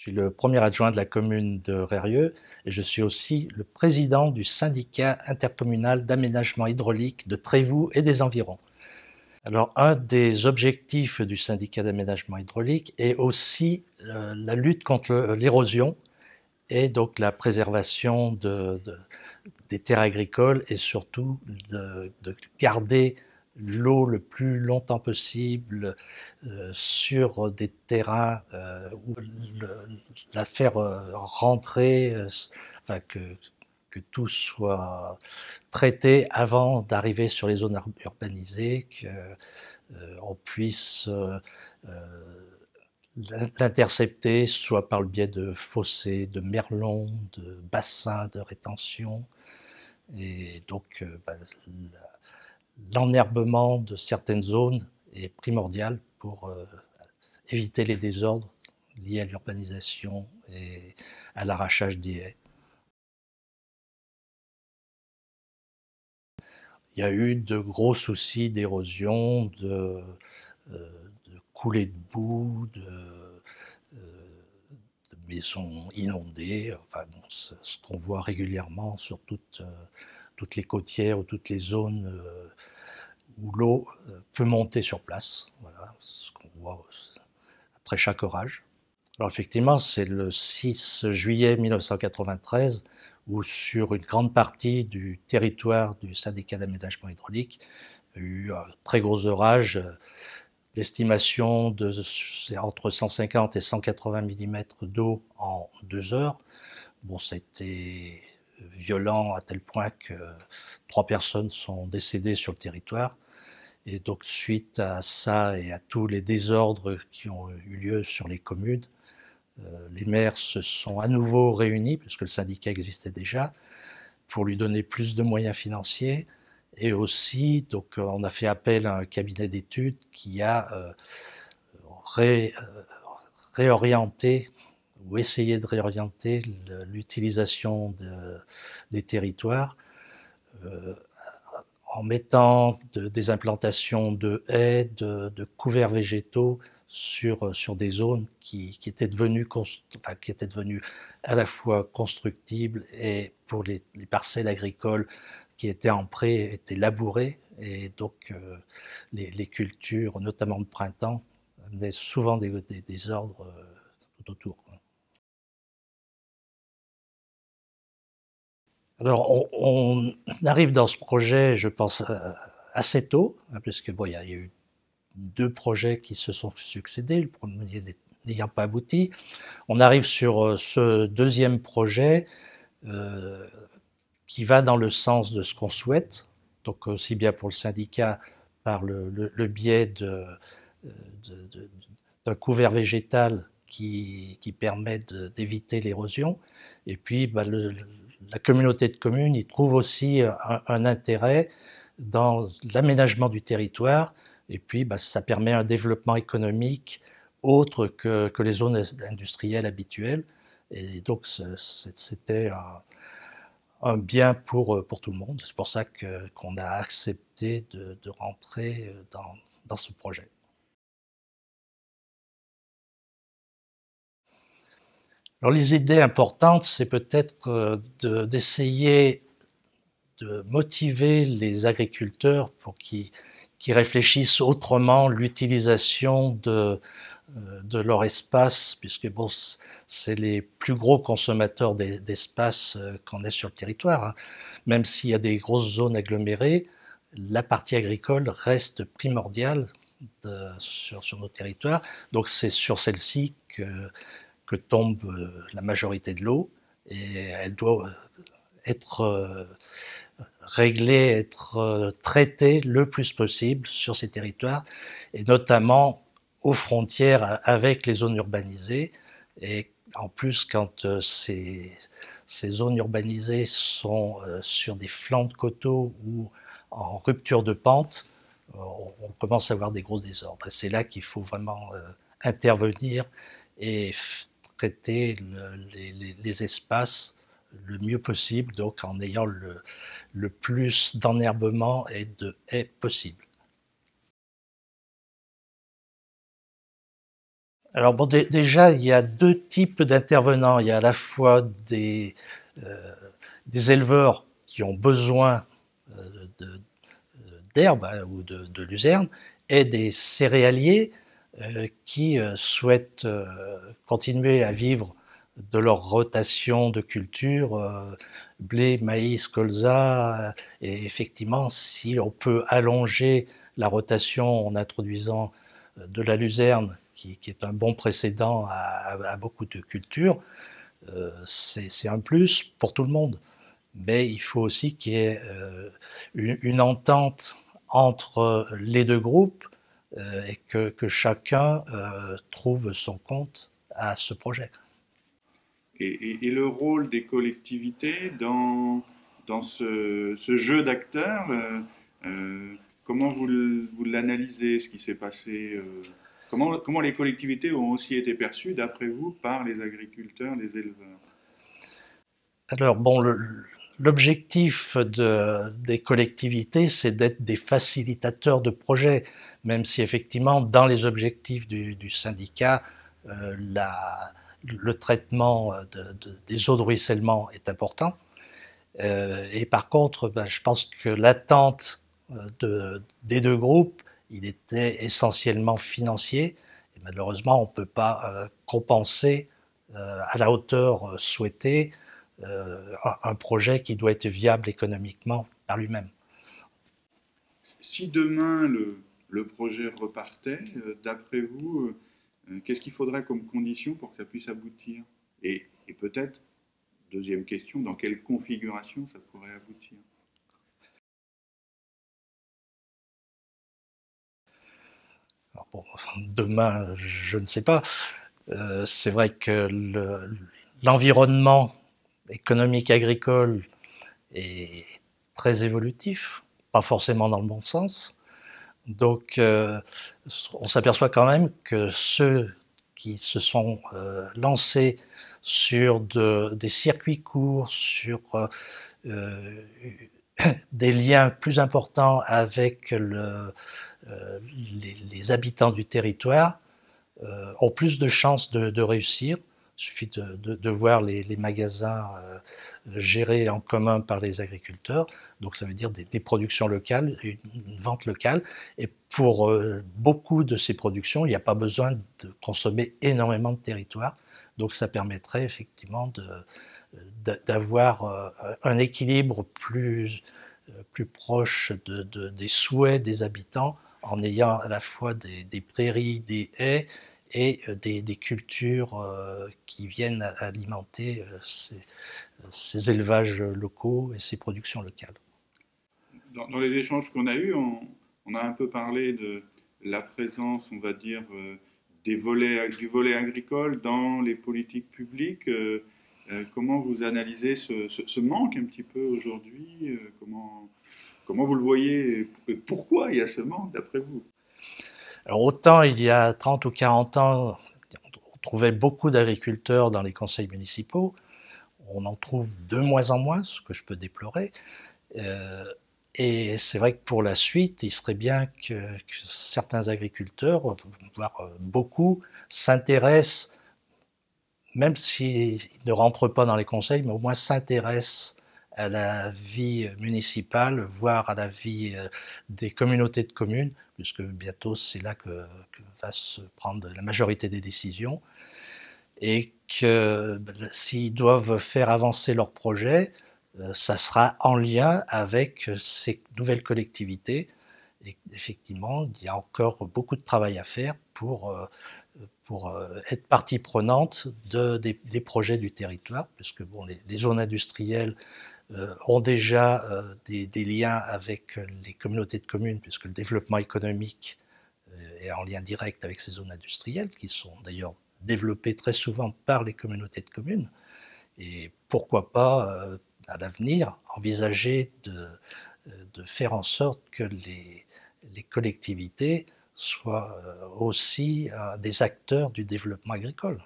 Je suis le premier adjoint de la commune de Rérieux et je suis aussi le président du syndicat intercommunal d'aménagement hydraulique de Trévoux et des environs. Alors, un des objectifs du syndicat d'aménagement hydraulique est aussi euh, la lutte contre l'érosion et donc la préservation de, des terres agricoles et surtout de garder l'eau le plus longtemps possible euh, sur des terrains euh, où la faire euh, rentrer, que, que tout soit traité avant d'arriver sur les zones urbanisées, qu'on puisse l'intercepter soit par le biais de fossés, de merlons, de bassins de rétention. Et donc, bah, l'enherbement de certaines zones est primordial pour euh, éviter les désordres liés à l'urbanisation et à l'arrachage des haies. Il y a eu de gros soucis d'érosion, de, euh, de coulées de boue, de, euh, maisons inondées, enfin, ce qu'on voit régulièrement sur toutes les côtières ou toutes les zones où l'eau euh, peut monter sur place. Voilà, ce qu'on voit euh, après chaque orage. Alors effectivement, c'est le 6 juillet 1993 où sur une grande partie du territoire du syndicat d'aménagement hydraulique, il y a eu un très gros orage. L'estimation de c'est entre 150 et 180 mm d'eau en deux heures. Bon, c'était violent à tel point que trois personnes sont décédées sur le territoire. Et donc, suite à ça et à tous les désordres qui ont eu lieu sur les communes, euh, les maires se sont à nouveau réunis, puisque le syndicat existait déjà, pour lui donner plus de moyens financiers. Et aussi, donc, euh, on a fait appel à un cabinet d'études qui a euh, réorienté ou essayé de réorienter l'utilisation des territoires en mettant des implantations de haies, de, couverts végétaux sur, euh, sur des zones qui, qui étaient devenues qui étaient devenues à la fois constructibles et pour les, parcelles agricoles qui étaient en pré étaient labourées et donc euh, les, cultures, notamment de printemps, amenaient souvent des, ordres euh, Alors, on, arrive dans ce projet, je pense, euh, assez tôt, hein, parce bon, il y, a eu deux projets qui se sont succédés, le premier n'ayant pas abouti. On arrive sur euh, ce deuxième projet euh, qui va dans le sens de ce qu'on souhaite, donc aussi bien pour le syndicat par le, biais d'un couvert végétal qui, permet d'éviter l'érosion, et puis bah, le, la communauté de communes y trouve aussi euh, un, intérêt dans l'aménagement du territoire, et puis bah, ça permet un développement économique autre que, les zones industrielles habituelles, et donc c'était un, bien pour, euh, pour tout le monde. C'est pour ça qu'on a accepté de, rentrer euh, dans, dans ce projet. Alors les idées importantes, c'est peut-être euh, d'essayer de motiver les agriculteurs pour qu'ils réfléchissent autrement l'utilisation de, euh, de leur espace, puisque bon, c'est les plus gros consommateurs d'espace euh, qu'on est sur le territoire. Hein. Même s'il y a des grosses zones agglomérées, la partie agricole reste primordiale de, sur, sur, nos territoires. Donc c'est sur celle-ci que tombe euh, la majorité de l'eau et elle doit euh, être euh, réglée, être traitée le plus possible sur ces territoires et notamment aux frontières avec les zones urbanisées. Et en plus, quand ces, ces zones urbanisées sont sur des flancs de coteaux ou en rupture de pente, on commence à avoir des gros désordres. Et c'est là qu'il faut vraiment intervenir et traiter les, espaces le mieux possible, donc en ayant le, plus d'enherbement et de haies possible. Alors bon, déjà, il y a deux types d'intervenants. Il y a à la fois des, euh, éleveurs qui ont besoin euh, euh, d'herbes d'herbe hein, ou de, de, luzerne et des céréaliers euh, qui euh, souhaitent euh, continuer à vivre de leur rotation de culture, blé, maïs, colza. Et effectivement, si on peut allonger la rotation en introduisant de la luzerne, qui, est un bon précédent à, beaucoup de cultures, c'est un plus pour tout le monde. Mais il faut aussi qu'il y ait une, entente entre les deux groupes euh, et que, chacun euh, trouve son compte à ce projet. Et, le rôle des collectivités dans, dans ce, jeu d'acteurs, euh, comment vous, l'analysez, ce qui s'est passé comment, comment, les collectivités ont aussi été perçues, d'après vous, par les agriculteurs, les éleveurs Alors, bon, le, L'objectif de, des collectivités, c'est d'être des facilitateurs de projets, même si effectivement, dans les objectifs du, syndicat, euh, le traitement euh, des eaux de ruissellement est important. Euh, et par contre, ben, je pense que l'attente euh, des deux groupes, il était essentiellement financier. malheureusement, on ne peut pas compenser à la hauteur souhaitée euh, un projet qui doit être viable économiquement par lui-même. Si demain le, projet repartait, euh, d'après vous, euh, qu'est-ce qu'il faudrait comme condition pour que ça puisse aboutir Et, peut-être, deuxième question, dans quelle configuration ça pourrait aboutir Alors demain, je ne sais pas. c'est vrai que l'environnement économique agricole est très évolutif, pas forcément dans le bon sens. Donc, euh, on s'aperçoit quand même que ceux qui se sont euh, lancés sur des circuits courts, sur euh, des liens plus importants avec les, habitants du territoire, ont plus de chances de réussir il suffit de, voir les, magasins euh, gérés en commun par les agriculteurs. Donc ça veut dire des, productions locales, une, vente locale. Et pour euh, beaucoup de ces productions, il n'y a pas besoin de consommer énormément de territoire. Donc ça permettrait effectivement d'avoir euh, un équilibre plus, plus proche de, des souhaits des habitants en ayant à la fois des, des prairies, des haies et euh, des, cultures euh, qui viennent alimenter euh, ces, élevages locaux et ces productions locales. Dans, les échanges qu'on a eus, on, a un peu parlé de la présence, on va dire, des volets, du volet agricole dans les politiques publiques. comment vous analysez ce, manque un petit peu aujourd'hui comment, comment vous le voyez et Pourquoi il y a ce manque d'après vous autant il y a 30 ou 40 ans, on trouvait beaucoup d'agriculteurs dans les conseils municipaux, on en trouve de moins en moins, ce que je peux déplorer. Euh, et c'est vrai que pour la suite, il serait bien que, que certains agriculteurs, voire euh, beaucoup, s'intéressent, même s'ils ne rentrent pas dans les conseils, mais au moins s'intéressent à la vie municipale, voire à la vie euh, des communautés de communes, puisque bientôt c'est là que, va se prendre la majorité des décisions, et que ben, s'ils doivent faire avancer leurs projets, euh, ça sera en lien avec ces nouvelles collectivités. Et effectivement, il y a encore beaucoup de travail à faire pour euh, pour euh, être partie prenante des, projets du territoire, puisque bon, les, zones industrielles euh, ont déjà euh, des, liens avec les communautés de communes, puisque le développement économique est en lien direct avec ces zones industrielles, qui sont d'ailleurs développées très souvent par les communautés de communes. Et pourquoi pas, à l'avenir, envisager de, faire en sorte que les collectivités soit euh, aussi des acteurs du développement agricole.